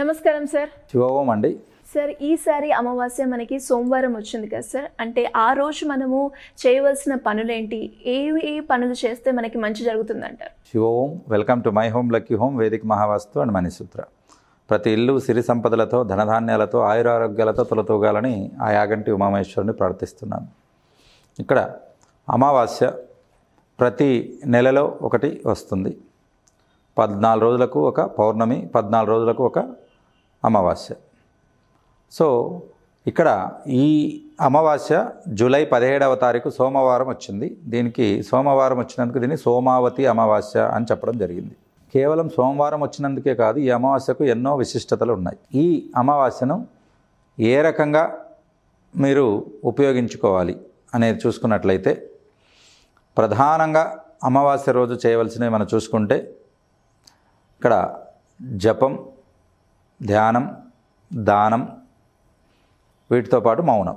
నమస్కారం సార్ శివోం అండి సార్ ఈసారి అమావాస్య మనకి సోమవారం వచ్చింది కదా సార్ అంటే ఆ రోజు మనము చేయవలసిన పనులేంటి ఏ ఏ పనులు చేస్తే మనకి మంచి జరుగుతుందంటారు శివోం welcome to my home lucky home వేదిక మహావాస్తు అండ్ మణిసూత్ర ప్రతి ఇల్లు సిరి సంపదలతో ధనధాన్యాలతో ఆయురారోగ్యాలతో తొలతూగాలని ఆ యాగంటి ఉమామేశ్వరుని ప్రార్థిస్తున్నాను ఇక్కడ అమావాస్య ప్రతి నెలలో ఒకటి వస్తుంది పద్నాలుగు రోజులకు ఒక పౌర్ణమి పద్నాలుగు రోజులకు ఒక అమావాస్య సో ఇక్కడ ఈ అమావాస్య జూలై పదిహేడవ తారీఖు సోమవారం వచ్చింది దీనికి సోమవారం వచ్చినందుకు దీన్ని సోమావతి అమావాస్య అని చెప్పడం జరిగింది కేవలం సోమవారం వచ్చినందుకే కాదు ఈ అమావాస్యకు ఎన్నో విశిష్టతలు ఉన్నాయి ఈ అమావాస్యను ఏ రకంగా మీరు ఉపయోగించుకోవాలి అనేది చూసుకున్నట్లయితే ప్రధానంగా అమావాస్య రోజు చేయవలసినవి మనం చూసుకుంటే ఇక్కడ జపం ధ్యానం దానం వీటితో పాటు మౌనం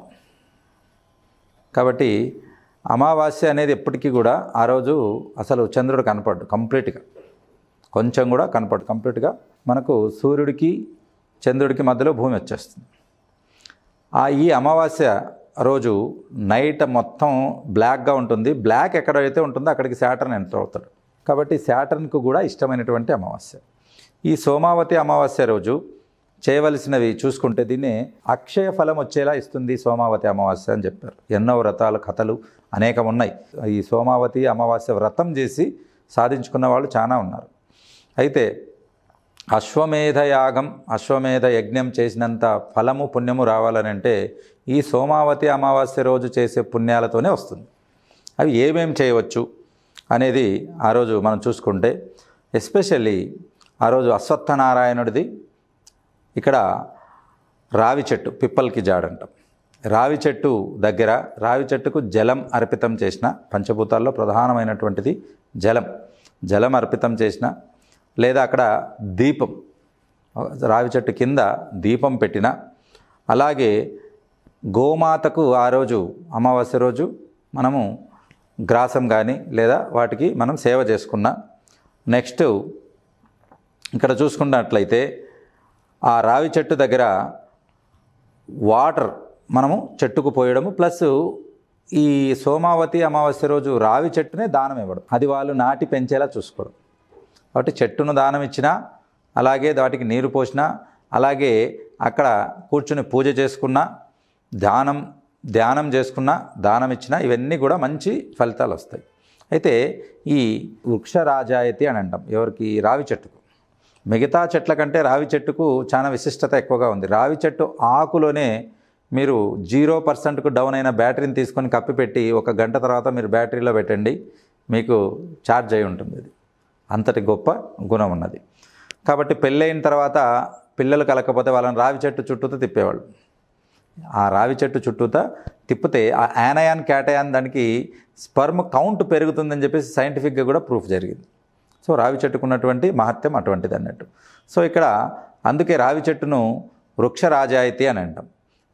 కాబట్టి అమావాస్య అనేది ఎప్పటికీ కూడా ఆ రోజు అసలు చంద్రుడు కనపడ్డు కంప్లీట్గా కొంచెం కూడా కనపడు కంప్లీట్గా మనకు సూర్యుడికి చంద్రుడికి మధ్యలో భూమి వచ్చేస్తుంది ఆ ఈ అమావాస్య రోజు నైట్ మొత్తం బ్లాక్గా ఉంటుంది బ్లాక్ ఎక్కడైతే ఉంటుందో అక్కడికి శాటర్న్ ఎంటర్ అవుతాడు కాబట్టి శాటర్న్కు కూడా ఇష్టమైనటువంటి అమావాస్య ఈ సోమావతి అమావాస్య రోజు చేయవలసినవి చూసుకుంటే దీన్ని అక్షయ ఫలం వచ్చేలా ఇస్తుంది సోమావతి అమావాస్య అని చెప్పారు ఎన్నో వ్రతాల కథలు అనేకం ఉన్నాయి ఈ సోమావతి అమావాస్య వ్రతం చేసి సాధించుకున్న వాళ్ళు చాలా ఉన్నారు అయితే అశ్వమేధ యాగం అశ్వమేధ యజ్ఞం చేసినంత ఫలము పుణ్యము రావాలనంటే ఈ సోమావతి అమావాస్య రోజు చేసే పుణ్యాలతోనే వస్తుంది అవి ఏమేమి చేయవచ్చు అనేది ఆ రోజు మనం చూసుకుంటే ఎస్పెషల్లీ ఆ రోజు అశ్వత్థనారాయణుడిది ఇక్కడ రావి చెట్టు పిప్పల్కి జాడంటాం రావి చెట్టు దగ్గర రావి చెట్టుకు జలం అర్పితం చేసిన పంచభూతాల్లో ప్రధానమైనటువంటిది జలం జలం అర్పితం చేసిన లేదా అక్కడ దీపం రావి చెట్టు కింద దీపం పెట్టిన అలాగే గోమాతకు ఆ రోజు అమావాస్య రోజు మనము గ్రాసం కానీ లేదా వాటికి మనం సేవ చేసుకున్న నెక్స్ట్ ఇక్కడ చూసుకున్నట్లయితే ఆ రావి చెట్టు దగ్గర వాటర్ మనము చెట్టుకు పోయడము ప్లస్ ఈ సోమావతి అమావాస్య రోజు రావి చెట్టునే దానం ఇవ్వడం అది వాళ్ళు నాటి పెంచేలా చూసుకోవడం కాబట్టి చెట్టును దానం ఇచ్చినా అలాగే వాటికి నీరు పోసినా అలాగే అక్కడ కూర్చుని పూజ చేసుకున్నా దానం ధ్యానం చేసుకున్నా దానం ఇచ్చినా ఇవన్నీ కూడా మంచి ఫలితాలు వస్తాయి అయితే ఈ వృక్షరాజాయతి అని అంటాం ఎవరికి రావి చెట్టుకు మిగతా చెట్ల కంటే రావి చెట్టుకు చాలా విశిష్టత ఎక్కువగా ఉంది రావి చెట్టు ఆకులోనే మీరు జీరో పర్సెంట్కు డౌన్ అయిన బ్యాటరీని తీసుకొని కప్పిపెట్టి ఒక గంట తర్వాత మీరు బ్యాటరీలో పెట్టండి మీకు ఛార్జ్ అయి ఉంటుంది అది అంతటి గొప్ప గుణం ఉన్నది కాబట్టి పెళ్ళైన తర్వాత పిల్లలు కలకపోతే వాళ్ళని రావి చెట్టు చుట్టూతో తిప్పేవాళ్ళు ఆ రావి చెట్టు చుట్టూతా తిప్పితే ఆ యానయాన్ కేటయాన్ దానికి స్పర్మ్ కౌంట్ పెరుగుతుందని చెప్పేసి సైంటిఫిక్గా కూడా ప్రూఫ్ జరిగింది సో రావి చెట్టుకున్నటువంటి మహత్యం అటువంటిది అన్నట్టు సో ఇక్కడ అందుకే రావి చెట్టును రాజాయితీ అని అంటాం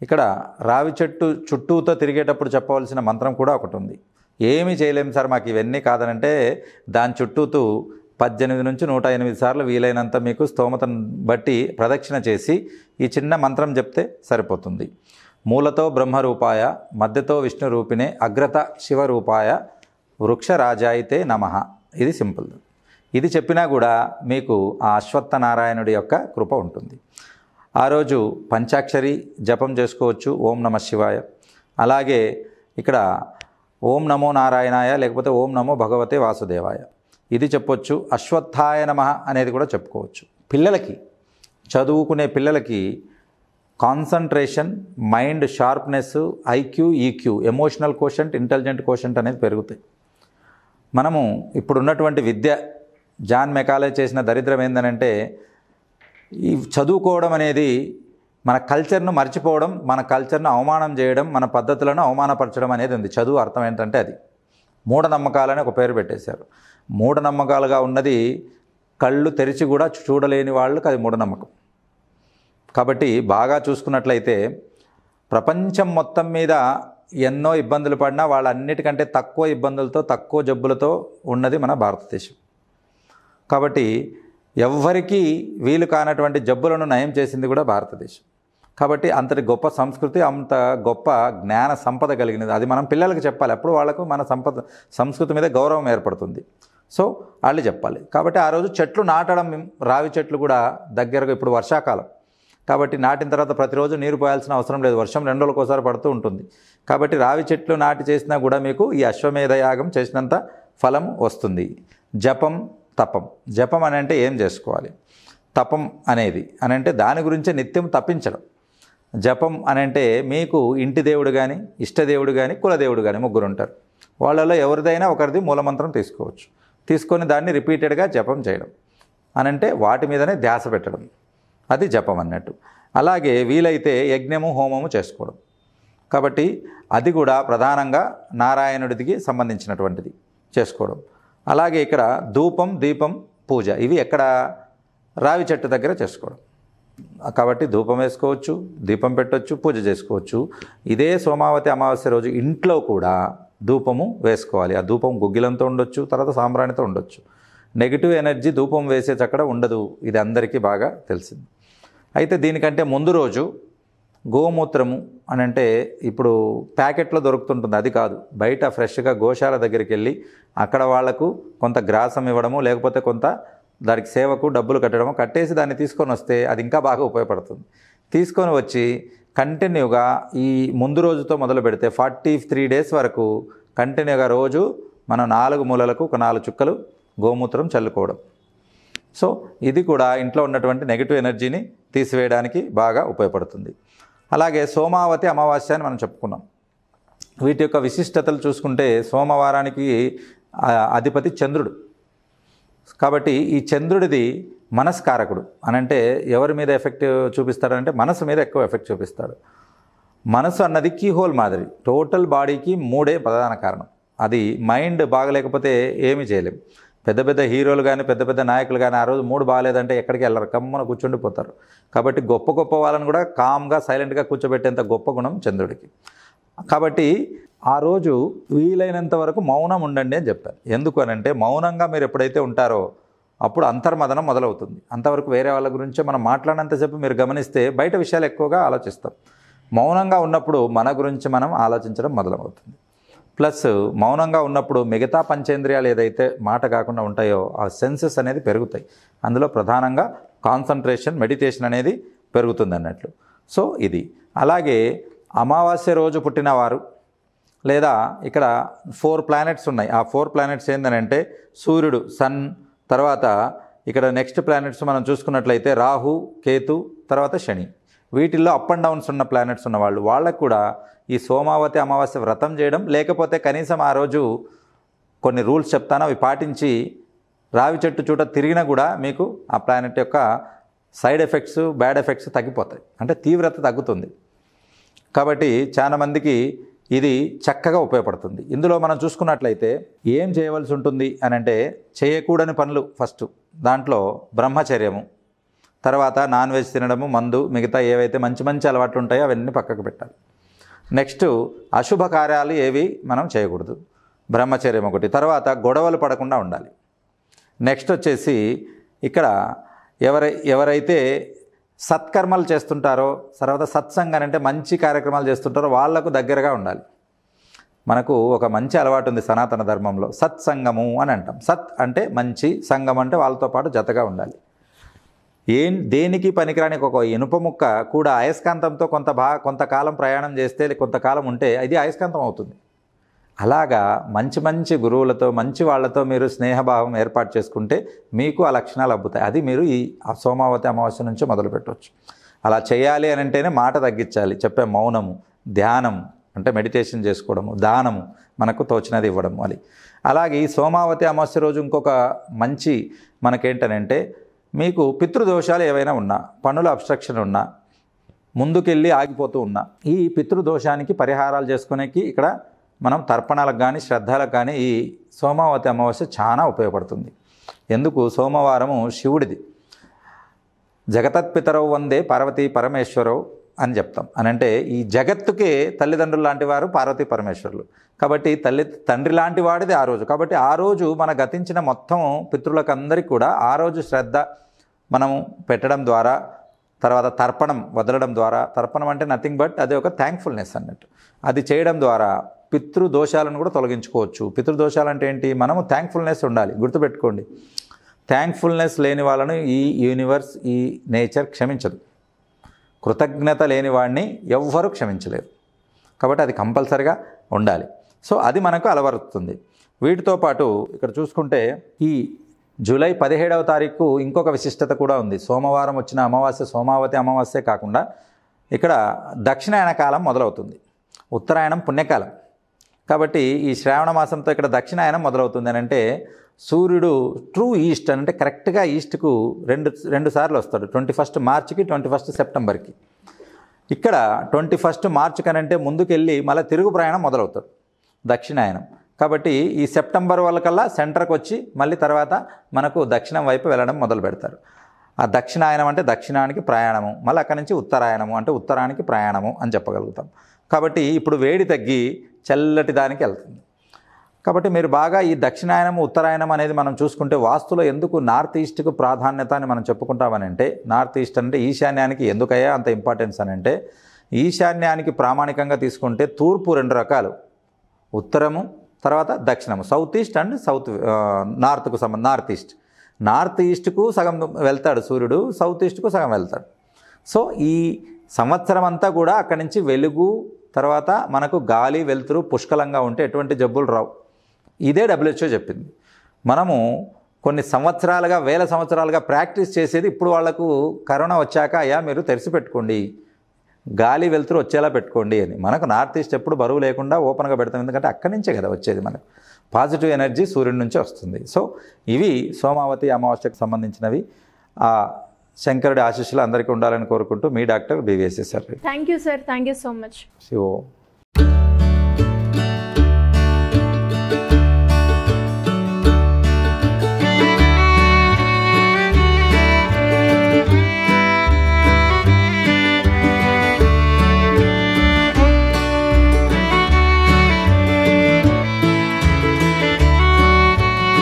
ఇక్కడ రావి చెట్టు చుట్టూతో తిరిగేటప్పుడు చెప్పవలసిన మంత్రం కూడా ఒకటి ఉంది ఏమీ చేయలేము సార్ మాకు ఇవన్నీ కాదనంటే దాని చుట్టూతూ పద్దెనిమిది నుంచి నూట ఎనిమిది సార్లు వీలైనంత మీకు స్తోమతను బట్టి ప్రదక్షిణ చేసి ఈ చిన్న మంత్రం చెప్తే సరిపోతుంది మూలతో బ్రహ్మరూపాయ మధ్యతో విష్ణు రూపిణే అగ్రత శివరూపాయ వృక్ష రాజాయితే నమ ఇది సింపుల్ ఇది చెప్పినా కూడా మీకు ఆ అశ్వత్థ నారాయణుడి యొక్క కృప ఉంటుంది ఆ రోజు పంచాక్షరి జపం చేసుకోవచ్చు ఓం నమ శివాయ అలాగే ఇక్కడ ఓం నమో నారాయణాయ లేకపోతే ఓం నమో భగవతే వాసుదేవాయ ఇది చెప్పొచ్చు అశ్వత్థాయ నమ అనేది కూడా చెప్పుకోవచ్చు పిల్లలకి చదువుకునే పిల్లలకి concentration mind sharpness IQ EQ emotional quotient intelligent quotient అనేది పెరుగుతాయి మనము ఇప్పుడున్నటువంటి విద్య జాన్ మెకాలే చేసిన దరిద్రం ఏంటనంటే ఈ చదువుకోవడం అనేది మన కల్చర్ను మర్చిపోవడం మన కల్చర్ను అవమానం చేయడం మన పద్ధతులను అవమానపరచడం అనేది ఉంది చదువు అర్థం ఏంటంటే అది మూఢనమ్మకాలని ఒక పేరు పెట్టేశారు మూఢనమ్మకాలుగా ఉన్నది కళ్ళు తెరిచి కూడా చూడలేని వాళ్ళకి అది మూఢనమ్మకం కాబట్టి బాగా చూసుకున్నట్లయితే ప్రపంచం మొత్తం మీద ఎన్నో ఇబ్బందులు పడినా వాళ్ళన్నిటికంటే తక్కువ ఇబ్బందులతో తక్కువ జబ్బులతో ఉన్నది మన భారతదేశం కాబట్టి ఎవ్వరికీ వీలు కానటువంటి జబ్బులను నయం చేసింది కూడా భారతదేశం కాబట్టి అంతటి గొప్ప సంస్కృతి అంత గొప్ప జ్ఞాన సంపద కలిగినది అది మనం పిల్లలకు చెప్పాలి అప్పుడు వాళ్ళకు మన సంపద సంస్కృతి మీద గౌరవం ఏర్పడుతుంది సో వాళ్ళు చెప్పాలి కాబట్టి ఆ రోజు చెట్లు నాటడం రావి చెట్లు కూడా దగ్గరకు ఇప్పుడు వర్షాకాలం కాబట్టి నాటిన తర్వాత ప్రతిరోజు నీరు పోయాల్సిన అవసరం లేదు వర్షం రెండు రోజులకోసారి పడుతూ ఉంటుంది కాబట్టి రావి చెట్లు నాటి చేసినా కూడా మీకు ఈ అశ్వమేధ యాగం చేసినంత ఫలం వస్తుంది జపం తపం జపం అని అంటే ఏం చేసుకోవాలి తపం అనేది అని అంటే దాని గురించే నిత్యం తప్పించడం జపం అని అంటే మీకు ఇంటి దేవుడు కానీ ఇష్టదేవుడు కానీ కులదేవుడు కానీ ముగ్గురు ఉంటారు వాళ్ళలో ఎవరిదైనా ఒకరిది మూలమంత్రం తీసుకోవచ్చు తీసుకొని దాన్ని రిపీటెడ్గా జపం చేయడం అనంటే వాటి మీదనే ధ్యాస పెట్టడం అది జపం అన్నట్టు అలాగే వీలైతే యజ్ఞము హోమము చేసుకోవడం కాబట్టి అది కూడా ప్రధానంగా నారాయణుడికి సంబంధించినటువంటిది చేసుకోవడం అలాగే ఇక్కడ ధూపం దీపం పూజ ఇవి ఎక్కడ రావి చెట్టు దగ్గర చేసుకోవడం కాబట్టి ధూపం వేసుకోవచ్చు దీపం పెట్టవచ్చు పూజ చేసుకోవచ్చు ఇదే సోమావతి అమావాస్య రోజు ఇంట్లో కూడా ధూపము వేసుకోవాలి ఆ ధూపం గుగ్గిలంతో ఉండొచ్చు తర్వాత సాంబ్రాణితో ఉండొచ్చు నెగిటివ్ ఎనర్జీ ధూపం వేసే చక్కడ ఉండదు ఇది అందరికీ బాగా తెలిసింది అయితే దీనికంటే ముందు రోజు గోమూత్రము అని అంటే ఇప్పుడు ప్యాకెట్లో దొరుకుతుంటుంది అది కాదు బయట ఫ్రెష్గా గోశాల దగ్గరికి వెళ్ళి అక్కడ వాళ్లకు కొంత గ్రాసం ఇవ్వడము లేకపోతే కొంత దానికి సేవకు డబ్బులు కట్టడము కట్టేసి దాన్ని తీసుకొని వస్తే అది ఇంకా బాగా ఉపయోగపడుతుంది తీసుకొని వచ్చి కంటిన్యూగా ఈ ముందు రోజుతో మొదలు పెడితే ఫార్టీ త్రీ డేస్ వరకు కంటిన్యూగా రోజు మనం నాలుగు మూలలకు ఒక నాలుగు చుక్కలు గోమూత్రం చల్లుకోవడం సో ఇది కూడా ఇంట్లో ఉన్నటువంటి నెగిటివ్ ఎనర్జీని తీసివేయడానికి బాగా ఉపయోగపడుతుంది అలాగే సోమావతి అమావాస్య అని మనం చెప్పుకున్నాం వీటి యొక్క విశిష్టతలు చూసుకుంటే సోమవారానికి అధిపతి చంద్రుడు కాబట్టి ఈ చంద్రుడిది మనస్కారకుడు అని అంటే ఎవరి మీద ఎఫెక్ట్ చూపిస్తాడంటే మనసు మీద ఎక్కువ ఎఫెక్ట్ చూపిస్తాడు మనసు అన్నది కీహోల్ హోల్ మాదిరి టోటల్ బాడీకి మూడే ప్రధాన కారణం అది మైండ్ బాగలేకపోతే ఏమీ చేయలేం పెద్ద పెద్ద హీరోలు కానీ పెద్ద పెద్ద నాయకులు కానీ ఆ రోజు మూడు బాగాలేదంటే ఎక్కడికి వెళ్ళరు కమ్మన కూర్చుండిపోతారు కాబట్టి గొప్ప గొప్ప వాళ్ళని కూడా కామ్గా సైలెంట్గా కూర్చోబెట్టేంత గొప్ప గుణం చంద్రుడికి కాబట్టి ఆ రోజు వీలైనంత వరకు మౌనం ఉండండి అని చెప్తాను ఎందుకు అనంటే మౌనంగా మీరు ఎప్పుడైతే ఉంటారో అప్పుడు అంతర్మదనం మొదలవుతుంది అంతవరకు వేరే వాళ్ళ గురించే మనం మాట్లాడినంతసేపు మీరు గమనిస్తే బయట విషయాలు ఎక్కువగా ఆలోచిస్తాం మౌనంగా ఉన్నప్పుడు మన గురించి మనం ఆలోచించడం మొదలవుతుంది ప్లస్ మౌనంగా ఉన్నప్పుడు మిగతా పంచేంద్రియాలు ఏదైతే మాట కాకుండా ఉంటాయో ఆ సెన్సెస్ అనేది పెరుగుతాయి అందులో ప్రధానంగా కాన్సన్ట్రేషన్ మెడిటేషన్ అనేది పెరుగుతుంది అన్నట్లు సో ఇది అలాగే అమావాస్య రోజు పుట్టినవారు లేదా ఇక్కడ ఫోర్ ప్లానెట్స్ ఉన్నాయి ఆ ఫోర్ ప్లానెట్స్ అంటే సూర్యుడు సన్ తర్వాత ఇక్కడ నెక్స్ట్ ప్లానెట్స్ మనం చూసుకున్నట్లయితే రాహు కేతు తర్వాత శని వీటిల్లో అప్ అండ్ డౌన్స్ ఉన్న ప్లానెట్స్ ఉన్నవాళ్ళు వాళ్ళకు కూడా ఈ సోమావతి అమావాస్య వ్రతం చేయడం లేకపోతే కనీసం ఆ రోజు కొన్ని రూల్స్ చెప్తాను అవి పాటించి రావి చెట్టు చూట తిరిగినా కూడా మీకు ఆ ప్లానెట్ యొక్క సైడ్ ఎఫెక్ట్స్ బ్యాడ్ ఎఫెక్ట్స్ తగ్గిపోతాయి అంటే తీవ్రత తగ్గుతుంది కాబట్టి చాలామందికి ఇది చక్కగా ఉపయోగపడుతుంది ఇందులో మనం చూసుకున్నట్లయితే ఏం చేయవలసి ఉంటుంది అని అంటే చేయకూడని పనులు ఫస్ట్ దాంట్లో బ్రహ్మచర్యము తర్వాత నాన్ వెజ్ తినడము మందు మిగతా ఏవైతే మంచి మంచి అలవాట్లు ఉంటాయో అవన్నీ పక్కకు పెట్టాలి నెక్స్ట్ అశుభ కార్యాలు ఏవి మనం చేయకూడదు బ్రహ్మచర్యం ఒకటి తర్వాత గొడవలు పడకుండా ఉండాలి నెక్స్ట్ వచ్చేసి ఇక్కడ ఎవరై ఎవరైతే సత్కర్మలు చేస్తుంటారో తర్వాత సత్సంగం అంటే మంచి కార్యక్రమాలు చేస్తుంటారో వాళ్లకు దగ్గరగా ఉండాలి మనకు ఒక మంచి అలవాటు ఉంది సనాతన ధర్మంలో సత్సంగము అని అంటాం సత్ అంటే మంచి సంఘం అంటే వాళ్ళతో పాటు జతగా ఉండాలి ఏ దేనికి పనికిరాని ఒక ఇనుప ముక్క కూడా అయస్కాంతంతో కొంత భా కొంతకాలం ప్రయాణం చేస్తే కొంతకాలం ఉంటే అది అయస్కాంతం అవుతుంది అలాగా మంచి మంచి గురువులతో మంచి వాళ్ళతో మీరు స్నేహభావం ఏర్పాటు చేసుకుంటే మీకు ఆ లక్షణాలు అబ్బుతాయి అది మీరు ఈ సోమావతి అమావాస్య నుంచి మొదలు పెట్టవచ్చు అలా చేయాలి అని అంటేనే మాట తగ్గించాలి చెప్పే మౌనము ధ్యానం అంటే మెడిటేషన్ చేసుకోవడము దానము మనకు తోచినది ఇవ్వడం అది అలాగే ఈ సోమావతి అమావాస్య రోజు ఇంకొక మంచి మనకేంటనంటే మీకు పితృదోషాలు ఏవైనా ఉన్నా పనుల అబ్స్ట్రక్షన్ ఉన్నా ముందుకెళ్ళి ఆగిపోతూ ఉన్నా ఈ పితృదోషానికి పరిహారాలు చేసుకునేకి ఇక్కడ మనం తర్పణాలకు కానీ శ్రద్ధలకు కానీ ఈ సోమావతి అమావాస్య చాలా ఉపయోగపడుతుంది ఎందుకు సోమవారము శివుడిది జగతత్పితరవు వందే పార్వతి పరమేశ్వరవు అని చెప్తాం అని అంటే ఈ జగత్తుకే తల్లిదండ్రులు లాంటి వారు పార్వతీ పరమేశ్వరులు కాబట్టి తల్లి తండ్రి లాంటి వాడిది ఆ రోజు కాబట్టి ఆ రోజు మన గతించిన మొత్తం పితృలకందరికీ కూడా ఆ రోజు శ్రద్ధ మనము పెట్టడం ద్వారా తర్వాత తర్పణం వదలడం ద్వారా తర్పణం అంటే నథింగ్ బట్ అదే ఒక థ్యాంక్ఫుల్నెస్ అన్నట్టు అది చేయడం ద్వారా పితృదోషాలను కూడా తొలగించుకోవచ్చు పితృదోషాలు అంటే ఏంటి మనము థ్యాంక్ఫుల్నెస్ ఉండాలి గుర్తుపెట్టుకోండి థ్యాంక్ఫుల్నెస్ లేని వాళ్ళను ఈ యూనివర్స్ ఈ నేచర్ క్షమించదు కృతజ్ఞత లేని వాడిని ఎవ్వరూ క్షమించలేరు కాబట్టి అది కంపల్సరిగా ఉండాలి సో అది మనకు అలవరుతుంది వీటితో పాటు ఇక్కడ చూసుకుంటే ఈ జూలై పదిహేడవ తారీఖు ఇంకొక విశిష్టత కూడా ఉంది సోమవారం వచ్చిన అమావాస్య సోమావతి అమావాస్య కాకుండా ఇక్కడ దక్షిణాయన కాలం మొదలవుతుంది ఉత్తరాయణం పుణ్యకాలం కాబట్టి ఈ శ్రావణ మాసంతో ఇక్కడ దక్షిణాయనం మొదలవుతుంది అని అంటే సూర్యుడు ట్రూ ఈస్ట్ అని అంటే కరెక్ట్గా ఈస్ట్కు రెండు రెండు సార్లు వస్తాడు ట్వంటీ ఫస్ట్ మార్చ్కి ట్వంటీ ఫస్ట్ సెప్టెంబర్కి ఇక్కడ ట్వంటీ ఫస్ట్ మార్చ్ కనంటే ముందుకెళ్ళి మళ్ళీ తిరుగు ప్రయాణం మొదలవుతాడు దక్షిణాయనం కాబట్టి ఈ సెప్టెంబర్ కల్లా సెంటర్కి వచ్చి మళ్ళీ తర్వాత మనకు దక్షిణం వైపు వెళ్ళడం మొదలు పెడతారు ఆ దక్షిణాయనం అంటే దక్షిణానికి ప్రయాణము మళ్ళీ అక్కడి నుంచి ఉత్తరాయణము అంటే ఉత్తరానికి ప్రయాణము అని చెప్పగలుగుతాం కాబట్టి ఇప్పుడు వేడి తగ్గి చల్లటి దానికి వెళ్తుంది కాబట్టి మీరు బాగా ఈ దక్షిణాయనం ఉత్తరాయణం అనేది మనం చూసుకుంటే వాస్తులో ఎందుకు నార్త్ ఈస్ట్కు ప్రాధాన్యత అని మనం చెప్పుకుంటామనంటే నార్త్ ఈస్ట్ అంటే ఈశాన్యానికి ఎందుకయ్యా అంత ఇంపార్టెన్స్ అని అంటే ఈశాన్యానికి ప్రామాణికంగా తీసుకుంటే తూర్పు రెండు రకాలు ఉత్తరము తర్వాత దక్షిణము సౌత్ ఈస్ట్ అండ్ సౌత్ నార్త్కు సంబంధ నార్త్ ఈస్ట్ నార్త్ ఈస్ట్కు సగం వెళ్తాడు సూర్యుడు సౌత్ ఈస్ట్కు సగం వెళ్తాడు సో ఈ సంవత్సరం అంతా కూడా అక్కడి నుంచి వెలుగు తర్వాత మనకు గాలి వెలుతురు పుష్కలంగా ఉంటే ఎటువంటి జబ్బులు రావు ఇదే డబ్ల్యూహెచ్ఓ చెప్పింది మనము కొన్ని సంవత్సరాలుగా వేల సంవత్సరాలుగా ప్రాక్టీస్ చేసేది ఇప్పుడు వాళ్లకు కరోనా వచ్చాక అయ్యా మీరు తెరిచిపెట్టుకోండి గాలి వెలుతురు వచ్చేలా పెట్టుకోండి అని మనకు నార్త్ ఈస్ట్ ఎప్పుడు బరువు లేకుండా ఓపెన్గా పెడతాం ఎందుకంటే అక్కడి నుంచే కదా వచ్చేది మనకు పాజిటివ్ ఎనర్జీ సూర్యుడి నుంచే వస్తుంది సో ఇవి సోమావతి అమావాస్యకు సంబంధించినవి ఆ శంకరుడి ఆశీస్సులు అందరికీ ఉండాలని కోరుకుంటూ మీ doctor BVSS sir thank you sir thank you so much శివో